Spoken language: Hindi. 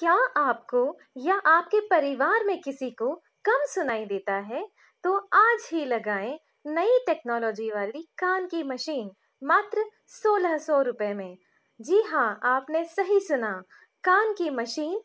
क्या आपको या आपके परिवार में किसी को कम सुनाई देता है तो आज ही लगाएं नई टेक्नोलॉजी वाली कान की मशीन मात्र सोलह सौ रुपये में जी हाँ आपने सही सुना कान की मशीन